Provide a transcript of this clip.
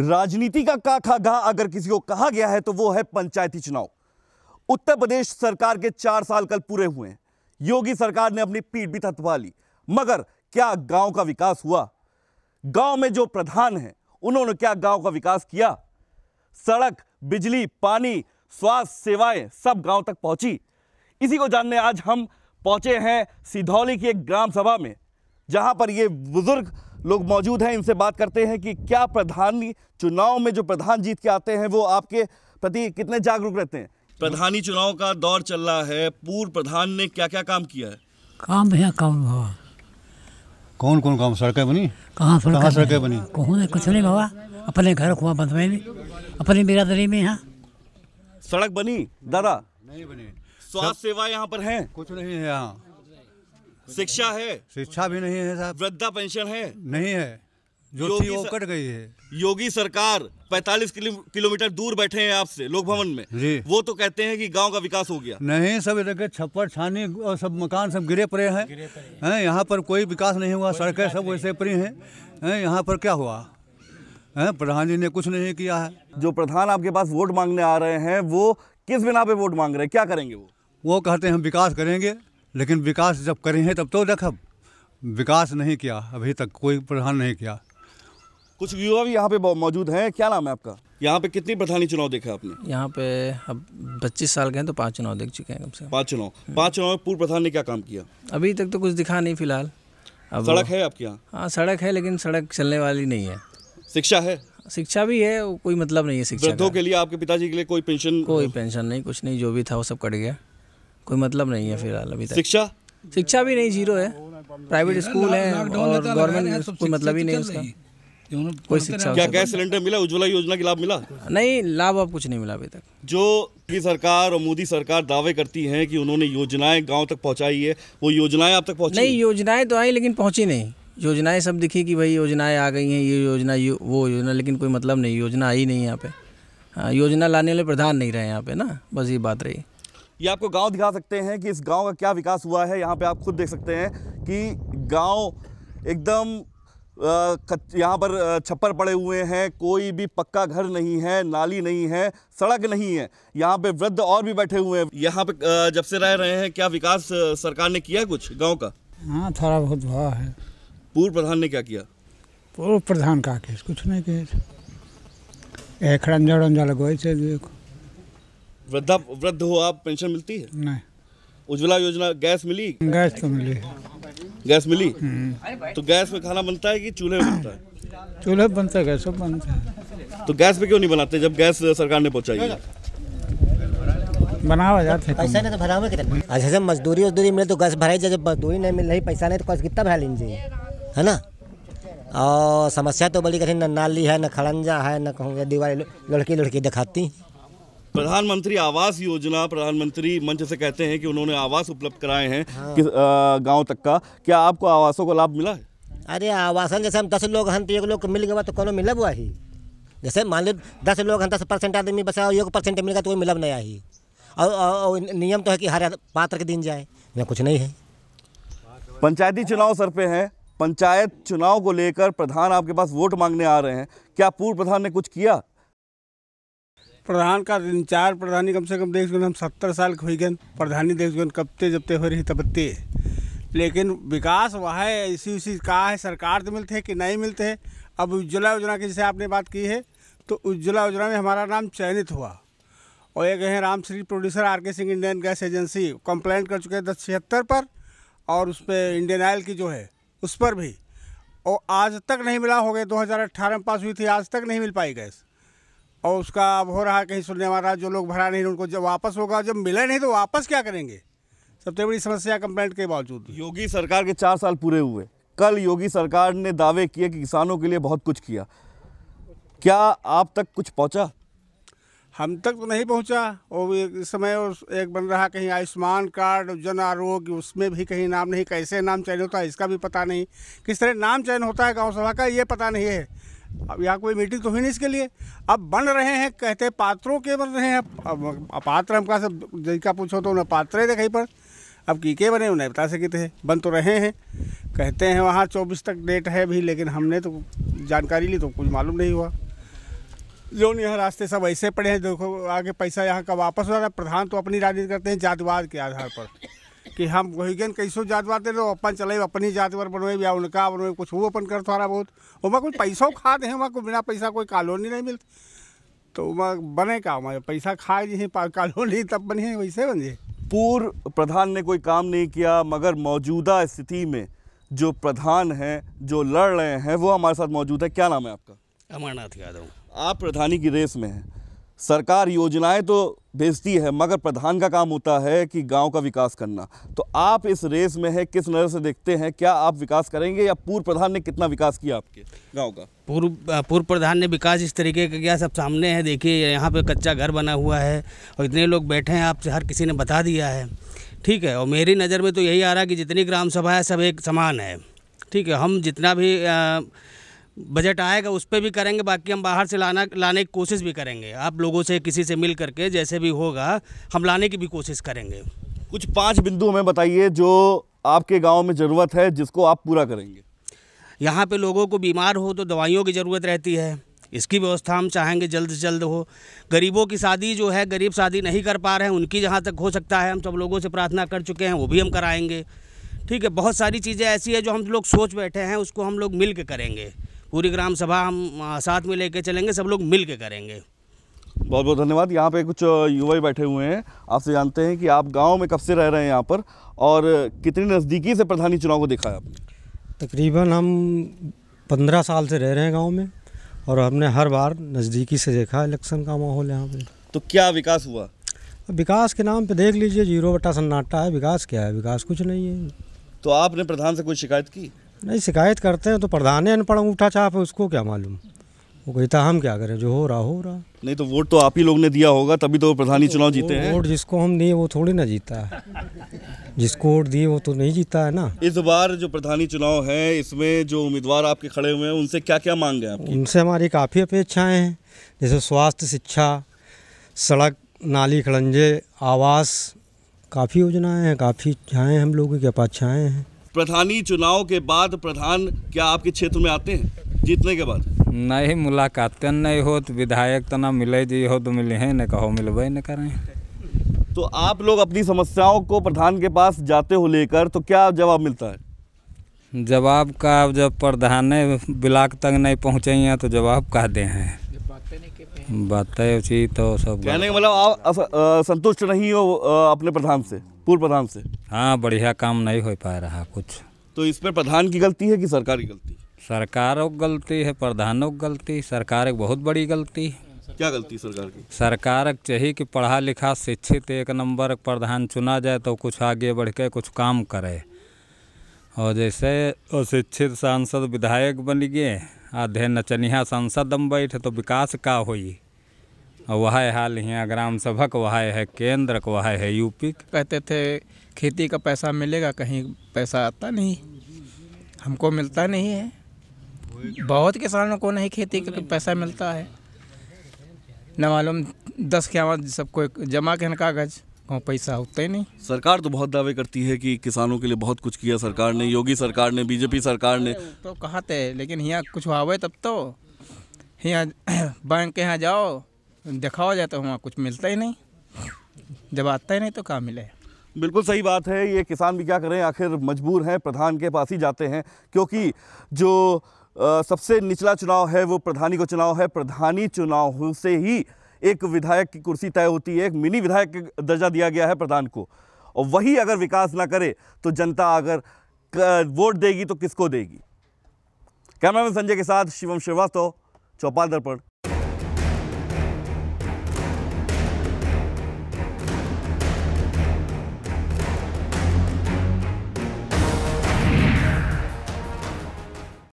राजनीति का का खागा अगर किसी को कहा गया है तो वो है पंचायती चुनाव उत्तर प्रदेश सरकार के चार साल कल पूरे हुए हैं योगी सरकार ने अपनी पीठ भी थतवा ली मगर क्या गांव का विकास हुआ गांव में जो प्रधान है उन्होंने क्या गांव का विकास किया सड़क बिजली पानी स्वास्थ्य सेवाएं सब गांव तक पहुंची इसी को जानने आज हम पहुंचे हैं सिधौली की एक ग्राम सभा में जहां पर ये बुजुर्ग लोग मौजूद हैं इनसे बात करते हैं कि क्या प्रधान चुनाव में जो प्रधान जीत के आते हैं वो आपके प्रति कितने जागरूक रहते हैं प्रधानी चुनाव का दौर चल रहा है पूर्व प्रधान ने क्या क्या काम किया है काम है काम बाबा कौन कौन काम सड़कें बनी कहाँ सड़क कहाँ सड़कें बनी कहूँ कुछ नहीं बाबा अपने घर कुआ बंद में अपनी बिरादरी में यहाँ सड़क बनी दादा नहीं बनी स्वास्थ्य सेवा यहाँ पर है कुछ नहीं है यहाँ शिक्षा है शिक्षा भी नहीं है साहब वृद्धा पेंशन है नहीं है जो थी वो कट गई है योगी सरकार 45 किलोमीटर दूर बैठे हैं आपसे लोक भवन में जी वो तो कहते हैं कि गांव का विकास हो गया नहीं सब जगह छप्पर छानी और सब मकान सब गिरे पड़े हैं हैं यहाँ पर कोई विकास नहीं हुआ सड़कें सब वैसे परी हैं हैं यहाँ पर क्या हुआ हैं प्रधान जी ने कुछ नहीं किया है जो प्रधान आपके पास वोट मांगने आ रहे हैं वो किस बिना पे वोट मांग रहे हैं क्या करेंगे वो वो कहते हैं हम विकास करेंगे लेकिन विकास जब करे हैं तब तो देखब विकास नहीं किया अभी तक कोई प्रधान नहीं किया कुछ युवा भी यहाँ पे मौजूद हैं क्या नाम है आपका यहाँ पे कितनी प्रधानी चुनाव देखा आपने यहाँ पे अब पच्चीस साल गए तो पांच चुनाव देख चुके हैं कम से पांच चुनाव हम्म। पांच चुनाव में पूर्व प्रधान ने क्या काम किया अभी तक तो कुछ दिखा नहीं फिलहाल अब सड़क है आपके यहाँ हाँ सड़क है लेकिन सड़क चलने वाली नहीं है शिक्षा है शिक्षा भी है कोई मतलब नहीं है शिक्षा के लिए आपके पिताजी के लिए कोई पेंशन कोई पेंशन नहीं कुछ नहीं जो भी था वो सब कट गया कोई मतलब नहीं है फिलहाल अभी तक शिक्षा शिक्षा भी नहीं जीरो है प्राइवेट स्कूल है और गवर्नमेंट कोई मतलब ही तो नहीं उसका कोई शिक्षा क्या गैस सिलेंडर मिला उज्ज्वला योजना का लाभ मिला नहीं लाभ अब कुछ नहीं मिला अभी तक जो की सरकार और मोदी सरकार दावे करती हैं कि उन्होंने योजनाएं गांव तक पहुंचाई है वो योजनाएं आप तक पहुंची नहीं योजनाएं तो आई लेकिन पहुंची नहीं योजनाएं सब दिखी कि भाई योजनाएं आ गई हैं ये योजना ये वो योजना लेकिन कोई मतलब नहीं योजना आई नहीं यहाँ पे हाँ, योजना लाने वाले प्रधान नहीं रहे यहाँ पे ना बस ये बात रही ये आपको गांव दिखा सकते हैं कि इस गांव का क्या विकास हुआ है यहाँ पे आप खुद देख सकते हैं कि गांव एकदम यहाँ पर छप्पर पड़े हुए हैं कोई भी पक्का घर नहीं है नाली नहीं है सड़क नहीं है यहाँ पे वृद्ध और भी बैठे हुए हैं यहाँ पे जब से रह रहे हैं क्या विकास सरकार ने किया कुछ गाँव का हाँ थोड़ा बहुत हुआ है पूर्व प्रधान ने क्या किया पूर्व प्रधान का केस कुछ नहीं किया एक रंजा रंजा लगवाई थे देखो वृद्धा वृद्ध हो आप पेंशन मिलती है नहीं उज्ज्वला योजना गैस मिली गैस तो मिली गैस मिली हम्म। तो गैस में खाना बनता है कि चूल्हे में बनता है चूल्हे बनता है गैस बनता है तो गैस पे क्यों नहीं बनाते जब गैस सरकार ने पहुंचाई है बनावा जाते हैं पैसा नहीं तो भरावे के कितना अच्छा जब मजदूरी उजदूरी मिले तो गैस भराई जाए जब मजदूरी नहीं मिल रही पैसा नहीं तो गैस कितना भरा लीजिए है ना और समस्या तो बड़ी कठिन न नाली है न खड़ंजा है न कहूँगे दीवारी लड़की लड़की दिखाती प्रधानमंत्री आवास योजना प्रधानमंत्री मंच से कहते हैं कि उन्होंने आवास उपलब्ध कराए हैं हाँ। गाँव तक का क्या आपको आवासों का लाभ मिला है अरे आवासन जैसे हम दस लोग हैं तो एक लोग मिल गया तो कोनो मिलब ही जैसे मान लो दस लोग हैं दस परसेंट आदमी बसा एक परसेंट मिल गया तो कोई मिलब नहीं आई और, और नियम तो है कि हर पात्र के दिन जाए या कुछ नहीं है पंचायती चुनाव सर पे हैं पंचायत चुनाव को लेकर प्रधान आपके पास वोट मांगने आ रहे हैं क्या पूर्व प्रधान ने कुछ किया प्रधान का चार प्रधानी कम से कम देश हम सत्तर साल हुई गन प्रधानी देश कबते जबते हो रही तबते लेकिन विकास वह है इसी उसी का है सरकार तो मिलते हैं कि नहीं मिलते हैं अब उज्ज्वला योजना की जैसे आपने बात की है तो उज्ज्वला योजना में हमारा नाम चयनित हुआ और एक है Ram Shri producer R K Singh Indian gas agency complaint कर चुके हैं दस छिहत्तर पर और उस पर इंडियन ऑयल की जो है उस पर भी और आज तक नहीं मिला हो गए अट्ठारह में पास हुई थी आज तक नहीं मिल पाई गैस और उसका अब हो रहा कहीं सुनने वाला जो लोग भरा नहीं उनको जब वापस होगा जब मिले नहीं तो वापस क्या करेंगे सबसे बड़ी समस्या कंप्लेंट के बावजूद योगी सरकार के चार साल पूरे हुए कल योगी सरकार ने दावे किए कि किसानों के लिए बहुत कुछ किया क्या आप तक कुछ पहुंचा हम तक तो नहीं पहुंचा और इस समय एक बन रहा कहीं आयुष्मान कार्ड जन आरोग्य उसमें भी कहीं नाम नहीं कैसे नाम चयन होता है इसका भी पता नहीं किस तरह नाम चयन होता है गाँव सभा का ये पता नहीं है अब यहाँ कोई मीटिंग तो हुई नहीं इसके लिए अब बन रहे हैं कहते पात्रों के बन रहे हैं अब पात्र कहा सब जिनका पूछो तो उन्हें पात्र दिखाई पर अब की के बने उन्हें बता सके थे बन तो रहे हैं कहते हैं वहाँ चौबीस तक डेट है भी लेकिन हमने तो जानकारी ली तो कुछ मालूम नहीं हुआ जो यहाँ रास्ते सब ऐसे पड़े हैं देखो आगे पैसा यहाँ का वापस हो रहा है प्रधान तो अपनी राजनीति करते हैं जातिवाद के आधार पर कि हम वही गन कैसो जात बात लो तो अपन चले अपनी जात पर बनवे या उनका बनवे कुछ वो अपन कर थोड़ा बहुत वहाँ कुछ पैसों खा दे वहाँ को बिना पैसा कोई कॉलोनी नहीं मिलती तो वहाँ बने का वहाँ पैसा खाए जी कॉलोनी तब बने वैसे बन जाए पूर्व प्रधान ने कोई काम नहीं किया मगर मौजूदा स्थिति में जो प्रधान हैं जो लड़ रहे हैं वो हमारे साथ मौजूद है क्या नाम है आपका अमरनाथ यादव आप प्रधानी की रेस में हैं सरकार योजनाएं तो भेजती है मगर प्रधान का काम होता है कि गांव का विकास करना तो आप इस रेस में है किस नज़र से देखते हैं क्या आप विकास करेंगे या पूर्व प्रधान ने कितना विकास किया आपके गांव का पूर्व पूर्व प्रधान ने विकास इस तरीके का किया सब सामने है देखिए यहाँ पे कच्चा घर बना हुआ है और इतने लोग बैठे हैं आपसे हर किसी ने बता दिया है ठीक है और मेरी नज़र में तो यही आ रहा है कि जितनी ग्राम सभा है सब एक समान है ठीक है हम जितना भी बजट आएगा उस पर भी करेंगे बाकी हम बाहर से लाना लाने की कोशिश भी करेंगे आप लोगों से किसी से मिल करके जैसे भी होगा हम लाने की भी कोशिश करेंगे कुछ पांच बिंदु हमें बताइए जो आपके गांव में ज़रूरत है जिसको आप पूरा करेंगे यहाँ पे लोगों को बीमार हो तो दवाइयों की ज़रूरत रहती है इसकी व्यवस्था हम चाहेंगे जल्द से जल्द हो गरीबों की शादी जो है गरीब शादी नहीं कर पा रहे हैं उनकी जहाँ तक हो सकता है हम सब लोगों से प्रार्थना कर चुके हैं वो भी हम कराएंगे ठीक है बहुत सारी चीज़ें ऐसी है जो हम लोग सोच बैठे हैं उसको हम लोग मिल करेंगे पूरी ग्राम सभा हम साथ में लेके चलेंगे सब लोग मिल के करेंगे बहुत बहुत धन्यवाद यहाँ पे कुछ युवा बैठे हुए हैं आपसे जानते हैं कि आप गांव में कब से रह रहे हैं यहाँ पर और कितनी नज़दीकी से प्रधानी चुनाव को देखा है आपने तकरीबन हम पंद्रह साल से रह रहे हैं गाँव में और हमने हर बार नज़दीकी से देखा इलेक्शन का माहौल यहाँ पर तो क्या विकास हुआ विकास के नाम पे देख लीजिए जीरो बटा सन्नाटा है विकास क्या है विकास कुछ नहीं है तो आपने प्रधान से कोई शिकायत की नहीं शिकायत करते हैं तो प्रधान अनपढ़ अंगूठा छाप है उसको क्या मालूम वो कहता हम क्या करें जो हो रहा हो रहा नहीं तो वोट तो आप ही लोग ने दिया होगा तभी तो प्रधानी चुनाव जीते हैं वोट जिसको हम दिए वो थोड़ी ना जीता है जिसको वोट दिए वो तो नहीं जीता है ना इस बार जो प्रधानी चुनाव है इसमें जो उम्मीदवार आपके खड़े हुए हैं उनसे क्या क्या मांग है उनसे हमारी काफ़ी अपेक्षाएँ हैं जैसे स्वास्थ्य शिक्षा सड़क नाली खड़ंजे आवास काफ़ी योजनाएँ हैं काफ़ी इच्छाएँ हम लोगों की अपेक्षाएँ हैं प्रधानी चुनाव के बाद प्रधान क्या आपके क्षेत्र में आते हैं जीतने के बाद नहीं मुलाकात नहीं हो तो विधायक तो ना मिले जी हो तो मिले हैं न कहो मिलवे न करें तो आप लोग अपनी समस्याओं को प्रधान के पास जाते हो लेकर तो क्या जवाब मिलता है जवाब का जब प्रधान ब्लाक तक नहीं पहुँचे हैं तो जवाब कह दे हैं बातें उसी तो सब कहने का मतलब आप संतुष्ट नहीं हो अपने प्रधान से पूर्व प्रधान से हाँ बढ़िया काम नहीं हो पा रहा कुछ तो इस पर प्रधान की गलती है कि सरकार की गलती सरकारों की गलती है प्रधानों की गलती सरकार एक बहुत बड़ी गलती क्या गलती सरकार की सरकार चाहिए कि पढ़ा लिखा शिक्षित एक नंबर प्रधान चुना जाए तो कुछ आगे बढ़ के कुछ काम करे और जैसे अशिक्षित सांसद विधायक बन गए आधे नचनिया सांसद हम बैठे तो विकास का हुई वह हाल यहाँ ग्राम सभा वह है केंद्र को वह है यूपी कहते थे खेती का पैसा मिलेगा कहीं पैसा आता नहीं हमको मिलता नहीं है बहुत किसानों को नहीं खेती का पैसा मिलता है न मालूम दस क्या सबको जमा के कागज़ वहाँ पैसा होता ही नहीं सरकार तो बहुत दावे करती है कि किसानों के लिए बहुत कुछ किया सरकार ने योगी सरकार ने बीजेपी सरकार ने तो, तो कहा थे लेकिन यहाँ कुछ आवे तब तो यहाँ बैंक के यहाँ जाओ दिखावा जाता तो वहाँ कुछ मिलता ही नहीं जब आता ही नहीं तो कहाँ मिले बिल्कुल सही बात है ये किसान भी क्या करें आखिर मजबूर हैं प्रधान के पास ही जाते हैं क्योंकि जो आ, सबसे निचला चुनाव है वो प्रधानी को चुनाव है प्रधानी चुनाव से ही एक विधायक की कुर्सी तय होती है एक मिनी विधायक दर्जा दिया गया है प्रधान को और वही अगर विकास ना करे तो जनता अगर वोट देगी तो किसको देगी कैमरामैन संजय के साथ शिवम श्रीवास्तव चौपाल दर्पण